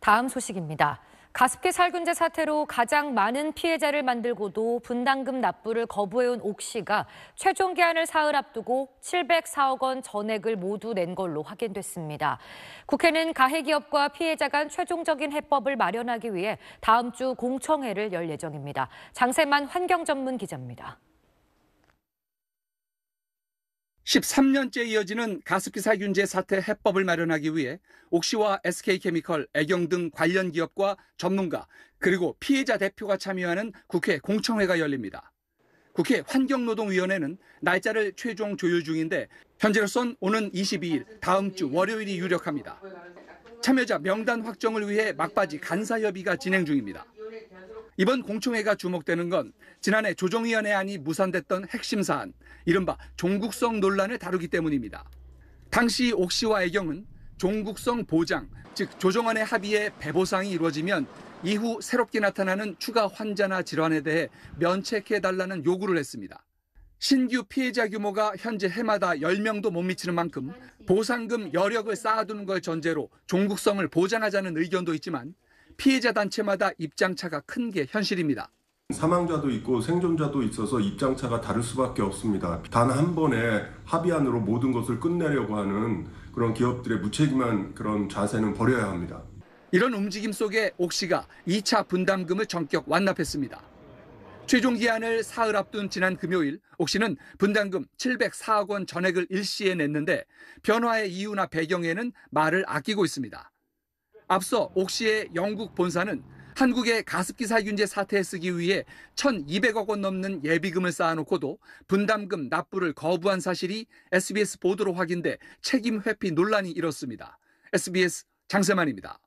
다음 소식입니다. 가습기 살균제 사태로 가장 많은 피해자를 만들고도 분담금 납부를 거부해온 옥 씨가 최종 기한을 사흘 앞두고 704억 원 전액을 모두 낸 걸로 확인됐습니다. 국회는 가해기업과 피해자 간 최종적인 해법을 마련하기 위해 다음 주 공청회를 열 예정입니다. 장세만 환경전문 기자입니다. 13년째 이어지는 가습기살균제 사태 해법을 마련하기 위해 옥시와 SK케미컬, 애경 등 관련 기업과 전문가 그리고 피해자 대표가 참여하는 국회 공청회가 열립니다. 국회 환경노동위원회는 날짜를 최종 조율 중인데 현재로선 오는 22일 다음 주 월요일이 유력합니다. 참여자 명단 확정을 위해 막바지 간사협의가 진행 중입니다. 이번 공청회가 주목되는 건 지난해 조정위원회안이 무산됐던 핵심 사안, 이른바 종국성 논란을 다루기 때문입니다. 당시 옥시와 애경은 종국성 보장, 즉 조정안의 합의에 배보상이 이루어지면 이후 새롭게 나타나는 추가 환자나 질환에 대해 면책해달라는 요구를 했습니다. 신규 피해자 규모가 현재 해마다 10명도 못 미치는 만큼 보상금 여력을 쌓아두는 걸 전제로 종국성을 보장하자는 의견도 있지만 피해자 단체마다 입장차가 큰 게 현실입니다. 사망자도 있고 생존자도 있어서 입장차가 다를 수밖에 없습니다. 단 한 번에 합의안으로 모든 것을 끝내려고 하는 그런 기업들의 무책임한 그런 자세는 버려야 합니다. 이런 움직임 속에 옥 씨가 2차 분담금을 전격 완납했습니다. 최종 기한을 사흘 앞둔 지난 금요일 옥 씨는 분담금 704억 원 전액을 일시에 냈는데 변화의 이유나 배경에는 말을 아끼고 있습니다. 앞서 옥시의 영국 본사는 한국의 가습기 살균제 사태에 쓰기 위해 1,200억 원 넘는 예비금을 쌓아놓고도 분담금 납부를 거부한 사실이 SBS 보도로 확인돼 책임 회피 논란이 일었습니다. SBS 장세만입니다.